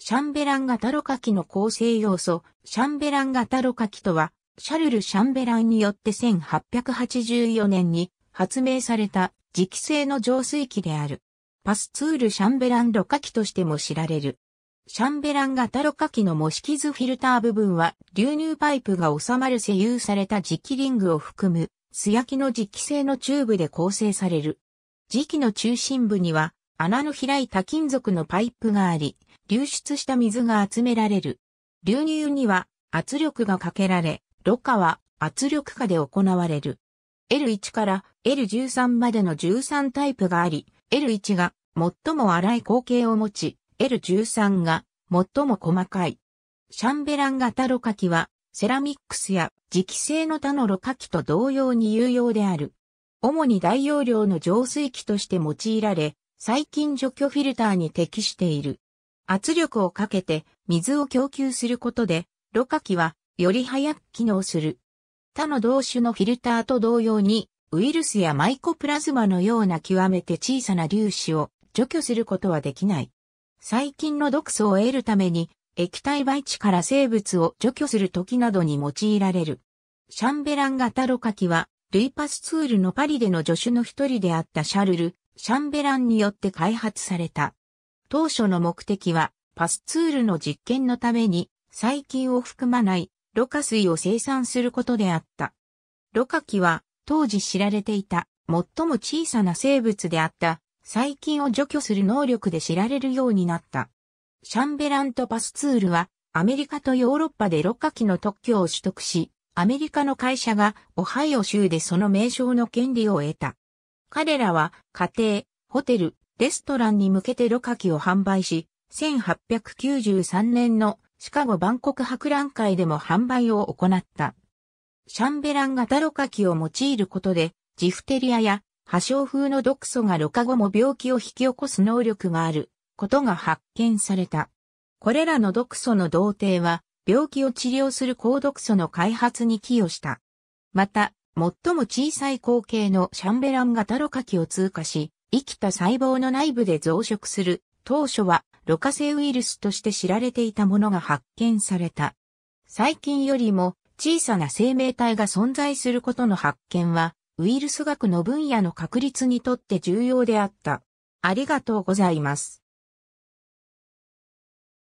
シャンベラン型ロカキの構成要素、シャンベラン型ロカキとは、シャルル・シャンベランによって1884年に発明された磁気製の浄水器である。パスツール・シャンベランロカキとしても知られる。シャンベラン型ロカキの模式図フィルター部分は流入パイプが収まる施有された磁気リングを含む素焼きの磁気製のチューブで構成される。磁気の中心部には穴の開いた金属のパイプがあり、流出した水が集められる。流入には圧力がかけられ、ろ過は圧力下で行われる。L1 から L13 までの13タイプがあり、L1 が最も粗い口径を持ち、L13 が最も細かい。シャンベラン型ろ過器は、セラミックスや磁気製の他のろ過器と同様に有用である。主に大容量の浄水器として用いられ、細菌除去フィルターに適している。圧力をかけて水を供給することで、ろ過器はより早く機能する。他の同種のフィルターと同様に、ウイルスやマイコプラズマのような極めて小さな粒子を除去することはできない。細菌の毒素を得るために、液体媒地から生物を除去する時などに用いられる。シャンベラン型ろ過器は、ルイパスツールのパリでの助手の一人であったシャルル、シャンベランによって開発された。当初の目的は、パスツールの実験のために、細菌を含まない、ろ過水を生産することであった。ろ過器は、当時知られていた、最も小さな生物であった、細菌を除去する能力で知られるようになった。シャンベランとパスツールは、アメリカとヨーロッパでろ過器の特許を取得し、アメリカの会社がオハイオ州でその名称の権利を得た。彼らは家庭、ホテル、レストランに向けて露火器を販売し、1893年のシカゴ万国博覧会でも販売を行った。シャンベラン型露火器を用いることで、ジフテリアや破傷風の毒素が露火後も病気を引き起こす能力があることが発見された。これらの毒素の同定は病気を治療する高毒素の開発に寄与した。また、最も小さい口径のシャンベラン型ろ過器を通過し、生きた細胞の内部で増殖する、当初は、ろ過性ウイルスとして知られていたものが発見された。最近よりも、小さな生命体が存在することの発見は、ウイルス学の分野の確立にとって重要であった。ありがとうございます。